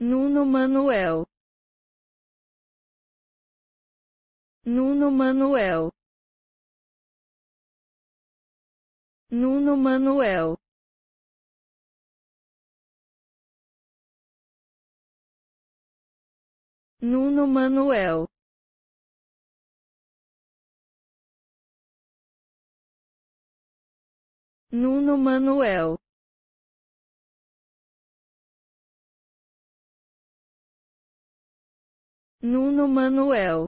Nuno Manuel. Nuno Manuel. Nuno Manuel. Nuno Manuel. Nuno Manuel. Nuno Manuel